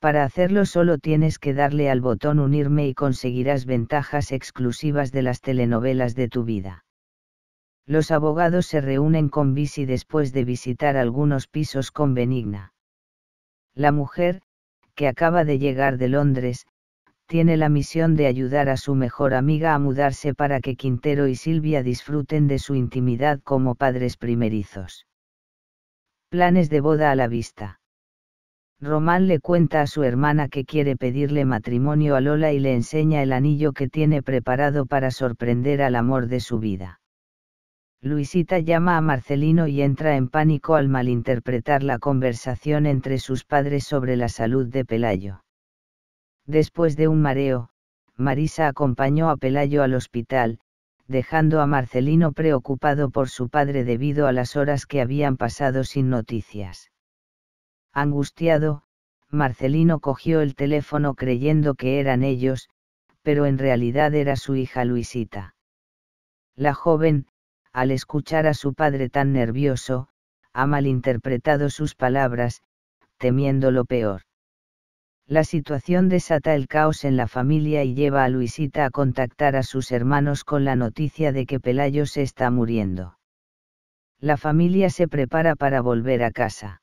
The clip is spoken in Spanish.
Para hacerlo solo tienes que darle al botón unirme y conseguirás ventajas exclusivas de las telenovelas de tu vida. Los abogados se reúnen con Visi después de visitar algunos pisos con Benigna. La mujer, que acaba de llegar de Londres, tiene la misión de ayudar a su mejor amiga a mudarse para que Quintero y Silvia disfruten de su intimidad como padres primerizos. Planes de boda a la vista. Román le cuenta a su hermana que quiere pedirle matrimonio a Lola y le enseña el anillo que tiene preparado para sorprender al amor de su vida. Luisita llama a Marcelino y entra en pánico al malinterpretar la conversación entre sus padres sobre la salud de Pelayo. Después de un mareo, Marisa acompañó a Pelayo al hospital, dejando a Marcelino preocupado por su padre debido a las horas que habían pasado sin noticias. Angustiado, Marcelino cogió el teléfono creyendo que eran ellos, pero en realidad era su hija Luisita. La joven, al escuchar a su padre tan nervioso, ha malinterpretado sus palabras, temiendo lo peor. La situación desata el caos en la familia y lleva a Luisita a contactar a sus hermanos con la noticia de que Pelayo se está muriendo. La familia se prepara para volver a casa.